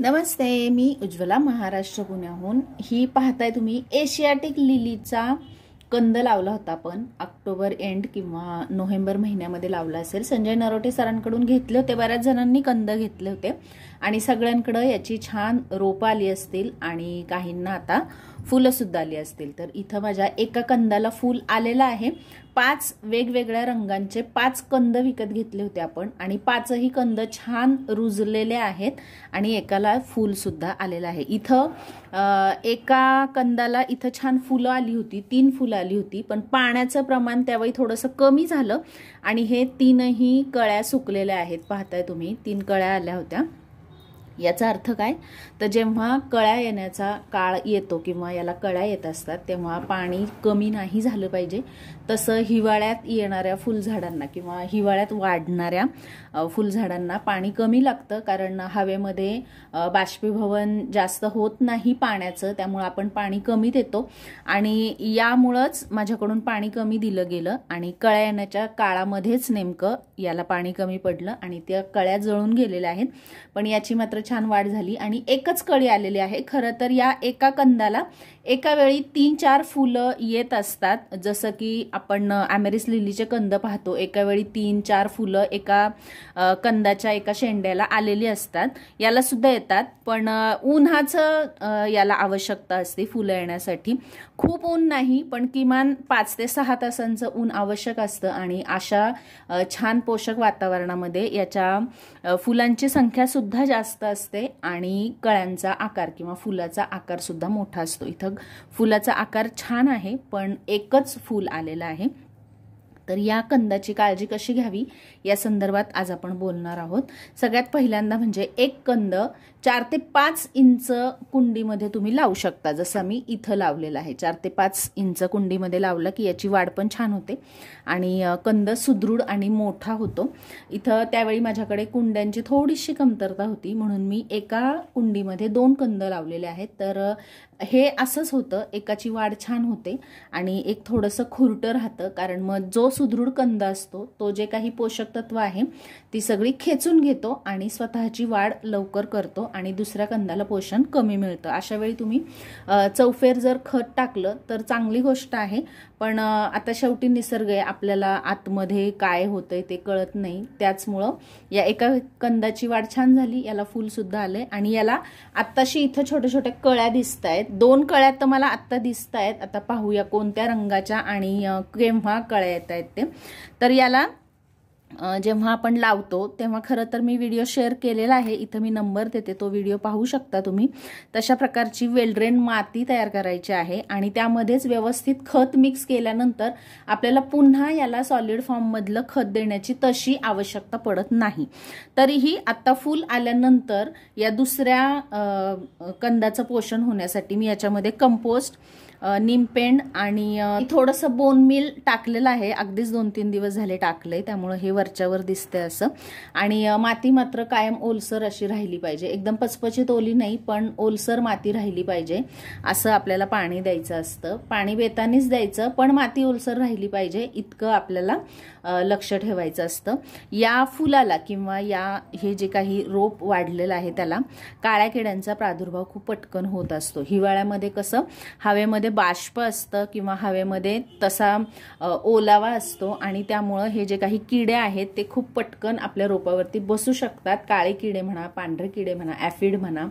नमस्ते मी उज्ज्वला महाराष्ट्र पुण्याहून ही पाहताय तुम्ही एशियाटिक लिलीचा कंद लावला होता आपण ऑक्टोबर एंड किंवा नोव्हेंबर महिन्यामध्ये लावला असेल संजय नरोटे सरांकडून घेतले होते बऱ्याच जणांनी कंद घेतले होते आणि सगळ्यांकडं याची छान रोप आली असतील आणि काहींना आता फुलंसुद्धा आली असतील तर इथं माझ्या एका कंदाला फूल आलेलं आहे पाच वेगवेगळ्या रंगांचे पाच कंद विकत घेतले होते आपण आणि पाचही कंद छान रुजलेले आहेत आणि एकाला फूलसुद्धा आलेलं आहे इथं एका कंदाला इथं छान फुलं आली होती तीन फुलं आली होती पण पाण्याचं प्रमाण त्यावेळी थोडंसं कमी झालं आणि हे तीनही कळ्या सुकलेल्या आहेत पाहताय तुम्ही तीन कळ्या आल्या होत्या याचा अर्थ काय तर जेव्हा कळ्या येण्याचा काळ येतो किंवा याला कळ्या येत असतात तेव्हा पाणी कमी नाही झालं पाहिजे तसं हिवाळ्यात येणाऱ्या फुलझाडांना किंवा हिवाळ्यात वाढणाऱ्या फुलझाडांना पाणी कमी लागतं कारण हवेमध्ये बाष्पीभवन जास्त होत नाही पाण्याचं त्यामुळं आपण पाणी कमी देतो आणि यामुळंच माझ्याकडून पाणी कमी दिलं गेलं आणि कळ्या येण्याच्या काळामध्येच नेमकं याला पाणी कमी पडलं आणि त्या कळ्या जळून गेलेल्या आहेत पण याची मात्र छान वाढ झाली आणि एकच कळी आलेली आहे खरं तर या एका कंदाला एका वेळी तीन चार फुलं येत असतात जसं की आपण ॲमेरिस लिलीचे कंद पाहतो एका वेळी तीन चार फुलं एका कंदाच्या एका शेंड्याला आलेली असतात याला सुद्धा येतात पण उन्हाचं याला आवश्यकता असते फुलं येण्यासाठी खूप ऊन नाही पण किमान पाच ते सहा तासांचं ऊन आवश्यक असतं आणि अशा छान पोषक वातावरणामध्ये याच्या फुलांची संख्या सुद्धा जास्त असते आणि कळ्यांचा आकार किंवा फुलाचा आकार सुद्धा मोठा असतो इथं फुलाचा आकार छान आहे पण एकच फूल आलेला आहे तर या कंदाची काळजी कशी घ्यावी या संदर्भात आज आपण बोलणार आहोत सगळ्यात पहिल्यांदा म्हणजे एक कंद चार ते पाच इंच कुंडीमध्ये तुम्ही लावू शकता जसं मी इथं लावलेलं आहे चार ते पाच इंच कुंडीमध्ये लावलं की याची वाढ पण छान होते आणि कंद सुदृढ आणि मोठा होतो इथं त्यावेळी माझ्याकडे कुंड्यांची थोडीशी कमतरता होती म्हणून मी एका कुंडीमध्ये दोन कंद लावलेले आहेत तर हे असंच होतं एकाची वाढ छान होते आणि एक थोडंसं खुरटं राहतं कारण मग जो सुदृढ कंद असतो तो जे काही पोषक तत्व आहे ती सगळी खेचून घेतो आणि स्वतःची वाढ लवकर करतो आणि दुसऱ्या कंदाला पोषण कमी मिळतं अशा वेळी तुम्ही चौफेर जर खत टाकलं तर चांगली गोष्ट आहे पण आता शेवटी निसर्ग आहे आपल्याला आतमध्ये काय होतंय ते कळत नाही त्याचमुळं या एका कंदाची वाढ छान झाली याला सुद्धा आले आणि याला आत्ताशी इथं छोट्या छोट्या कळ्या दिसत आहेत दोन कळ्या तर मला आत्ता दिसत आहेत आता पाहूया कोणत्या रंगाच्या आणि केव्हा कळ्या येत आहेत तर याला जेव्हा आपण लावतो तेव्हा खरं तर मी व्हिडिओ शेअर केलेला आहे इथं मी नंबर देते तो व्हिडिओ पाहू शकता तुम्ही तशा प्रकारची वेलड्रेन माती तयार करायची आहे आणि त्यामध्येच व्यवस्थित खत मिक्स केल्यानंतर आपल्याला पुन्हा याला सॉलिड फॉर्ममधलं खत देण्याची तशी आवश्यकता पडत नाही तरीही आत्ता फुल आल्यानंतर या दुसऱ्या कंदाचं पोषण होण्यासाठी मी याच्यामध्ये कंपोस्ट निमपेंड आणि थोडंसं बोन मिल टाकलेलं आहे अगदीच दोन तीन दिवस झाले टाकले त्यामुळे त्यामुळं हे वरच्यावर दिसतंय असं आणि माती मात्र कायम ओलसर अशी राहिली पाहिजे एकदम पचपचित ओली नाही पण ओलसर माती राहिली पाहिजे असं आपल्याला पाणी द्यायचं असतं पाणी बेतानीच द्यायचं पण माती ओलसर राहिली पाहिजे इतकं आपल्याला लक्ष ठेवायचं असतं या फुलाला किंवा या हे जे काही रोप वाढलेलं आहे त्याला काळ्या किड्यांचा प्रादुर्भाव खूप पटकन होत असतो हिवाळ्यामध्ये कसं हवेमध्ये बाष्प असतं किंवा हवेमध्ये तसा ओलावा असतो आणि त्यामुळं हे जे काही किडे आहेत ते खूप पटकन आपल्या रोपावरती बसू शकतात काळे किडे म्हणा पांढरे किडे म्हणा ॲफिड म्हणा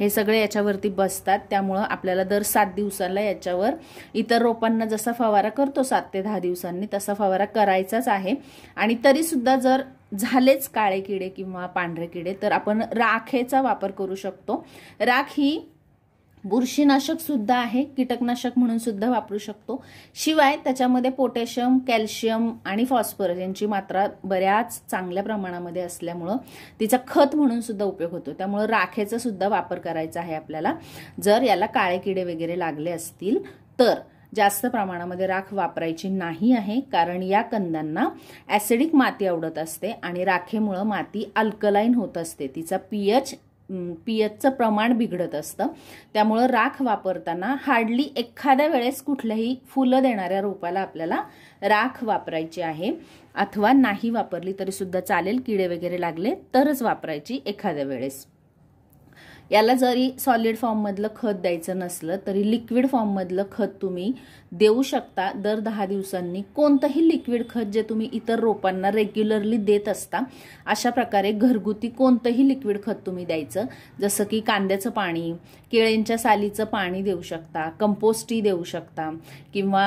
हे सगळे याच्यावरती बसतात त्यामुळं आपल्याला दर सात दिवसाला याच्यावर इतर रोपांना जसा फवारा करतो सात ते दहा दिवसांनी तसा फवारा करायचाच आहे आणि तरीसुद्धा जर झालेच काळे किडे किंवा पांढरे किडे तर आपण राखेचा वापर करू शकतो राख ही बुरशीनाशक सुद्धा आहे कीटकनाशक म्हणून सुद्धा वापरू शकतो शिवाय त्याच्यामध्ये पोटॅशियम कॅल्शियम आणि फॉस्फरस यांची मात्रा बऱ्याच चांगल्या प्रमाणामध्ये असल्यामुळं तिचा खत म्हणून सुद्धा उपयोग होतो त्यामुळं राखेचा सुद्धा वापर करायचा आहे आपल्याला जर याला काळे किडे वगैरे लागले असतील तर जास्त प्रमाणामध्ये राख वापरायची नाही आहे कारण या कंदांना ऍसिडिक माती आवडत असते आणि राखेमुळं माती अल्कलाईन होत असते तिचा पीएच पीएचचं प्रमाण बिघडत असतं त्यामुळं राख वापरताना हार्डली एखाद्या वेळेस कुठल्याही फुलं देणाऱ्या रोपाला आपल्याला राख वापरायची आहे अथवा नाही वापरली तरी सुद्धा चालेल किडे वगैरे लागले तरच वापरायची एखाद्या वेळेस याला जरी सॉलिड फॉर्ममधलं खत द्यायचं नसलं तरी लिक्विड फॉर्ममधलं खत तुम्ही देऊ शकता दर दहा दिवसांनी कोणतंही लिक्विड खत जे तुम्ही इतर रोपांना रेग्युलरली देत असता अशा प्रकारे घरगुती कोणतंही लिक्विड खत तुम्ही द्यायचं जसं की कांद्याचं पाणी केळ्यांच्या सालीचं पाणी देऊ शकता कंपोस्टी देऊ शकता किंवा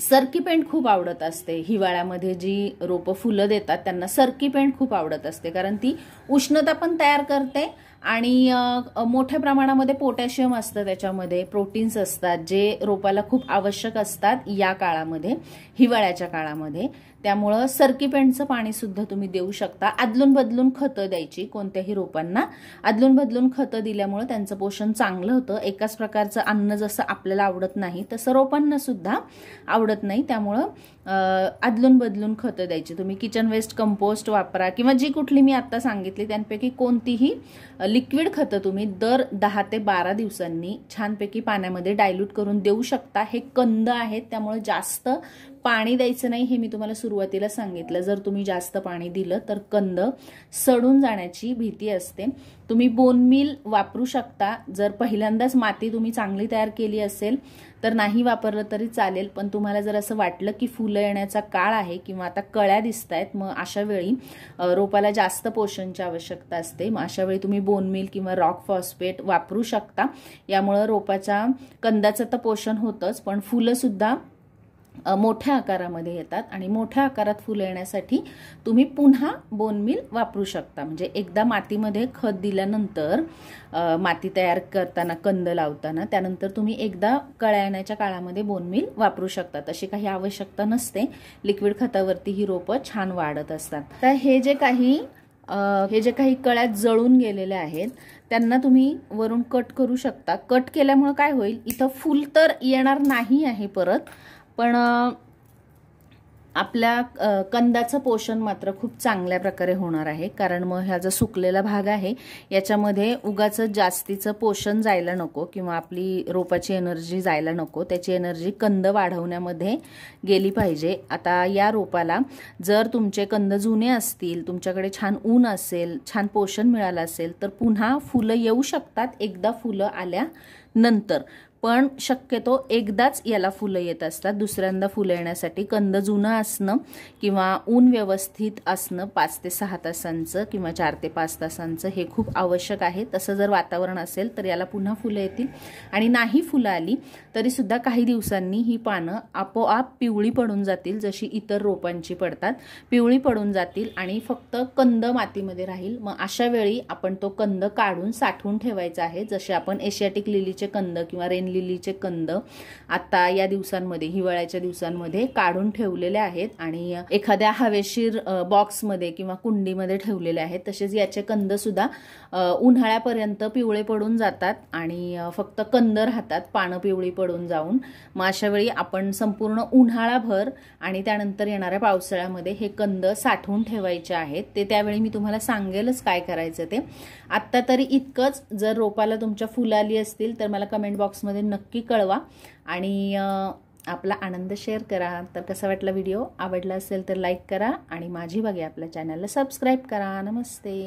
सरकी पेंट खूप आवडत असते हिवाळ्यामध्ये जी रोपं फुलं देतात त्यांना सरकी पेंट खूप आवडत असते कारण ती उष्णता पण तयार करते आणि मोठ्या प्रमाणामध्ये पोटॅशियम असतं त्याच्यामध्ये प्रोटीन्स असतात जे रोपाला खूप आवश्यक असतात या काळामध्ये हिवाळ्याच्या काळामध्ये त्यामुळं पाणी पाणीसुद्धा तुम्ही देऊ शकता आदलून बदलून खतं द्यायची कोणत्याही रोपांना आदलून बदलून खतं दिल्यामुळं त्यांचं पोषण चांगलं होतं एकाच प्रकारचं अन्न जसं आपल्याला आवडत नाही तसं रोपांना सुद्धा आवडत नाही त्यामुळं आदलून बदलून खतं द्यायची तुम्ही किचन वेस्ट कंपोस्ट वापरा किंवा जी कुठली मी आत्ता सांगितली त्यांपैकी कोणतीही लिक्विड खतं तुम्ही दर दहा ते बारा दिवसांनी छानपैकी पाण्यामध्ये डायल्यूट करून देऊ शकता हे कंद आहेत त्यामुळे जास्त पाणी द्यायचं नाही हे मी तुम्हाला सुरुवातीला सांगितलं जर तुम्ही जास्त पाणी दिलं तर कंद सडून जाण्याची भीती असते तुम्ही बोनमील वापरू शकता जर पहिल्यांदाच माती तुम्ही चांगली तयार केली असेल तर नाही वापरलं तरी चालेल पण तुम्हाला जर असं वाटलं की फुलं येण्याचा काळ आहे किंवा आता कळ्या दिसत आहेत मग अशा वेळी रोपाला जास्त पोषणची आवश्यकता असते मग अशा वेळी तुम्ही बोनमिल किंवा रॉक फॉस्फेट वापरू शकता यामुळं रोपाच्या कंदाचं तर पोषण होतंच पण फुलंसुद्धा मोठ्या आकारामध्ये येतात आणि मोठ्या आकारात फुलं येण्यासाठी तुम्ही पुन्हा बोनमील वापरू शकता म्हणजे एकदा मातीमध्ये खत दिल्यानंतर माती तयार करताना कंद लावताना त्यानंतर तुम्ही एकदा कळ्या येण्याच्या काळामध्ये बोनमील वापरू शकता तशी काही आवश्यकता नसते लिक्विड खतावरती ही रोपं छान वाढत असतात तर हे जे काही हे जे काही कळ्यात जळून गेलेले आहेत त्यांना तुम्ही वरून कट करू शकता कट केल्यामुळं काय होईल इथं फुल तर येणार नाही आहे परत पण आपल्या कंदाचं पोषण मात्र खूप चांगल्या प्रकारे होणार आहे कारण मग ह्या जो सुकलेला भाग आहे याच्यामध्ये उगाचं जास्तीचं पोषण जायला नको किंवा आपली रोपाची एनर्जी जायला नको त्याची एनर्जी कंद वाढवण्यामध्ये गेली पाहिजे आता या रोपाला जर तुमचे कंद जुने असतील तुमच्याकडे छान ऊन असेल छान पोषण मिळालं असेल तर पुन्हा फुलं येऊ शकतात एकदा फुलं आल्यानंतर पण शक्यतो एकदाच याला फुलं येत असतात दुसऱ्यांदा फुलं येण्यासाठी कंद जुनं असणं किंवा ऊन व्यवस्थित असणं पाच ते सहा तासांचं किंवा चार ते पाच तासांचं हे खूप आवश्यक आहे तसं जर वातावरण असेल तर याला पुन्हा फुलं येतील आणि नाही फुलं आली तरीसुद्धा काही दिवसांनी ही पानं आपोआप पिवळी पडून जातील जशी इतर रोपांची पडतात पिवळी पडून जातील आणि फक्त कंद मातीमध्ये राहील मग अशा वेळी आपण तो कंद काढून साठवून ठेवायचा आहे जसे आपण एशियाटिक लिलीचे कंद किंवा रेन लिलीचे कंद आता या दिवसांमध्ये हिवाळ्याच्या दिवसांमध्ये काढून ठेवलेले आहेत आणि एखाद्या हवेशीर बॉक्समध्ये किंवा कुंडीमध्ये ठेवलेले आहेत तसेच याचे कंद सुद्धा उन्हाळ्यापर्यंत पिवळे पडून जातात आणि फक्त कंद राहतात पानं पिवळी पडून जाऊन मग अशावेळी आपण संपूर्ण उन्हाळाभर आणि त्यानंतर येणाऱ्या पावसाळ्यामध्ये हे कंद साठवून ठेवायचे आहेत ते त्यावेळी मी तुम्हाला सांगेलच काय करायचं ते आत्ता तरी इतकंच जर रोपाला तुमच्या फुलं आली असतील तर मला कमेंट बॉक्समध्ये नक्की कळवा आणि आपला आनंद शेअर करा तर कसा वाटला व्हिडिओ आवडला असेल तर लाईक करा आणि माझी बागे आपल्या चॅनलला सबस्क्राईब करा नमस्ते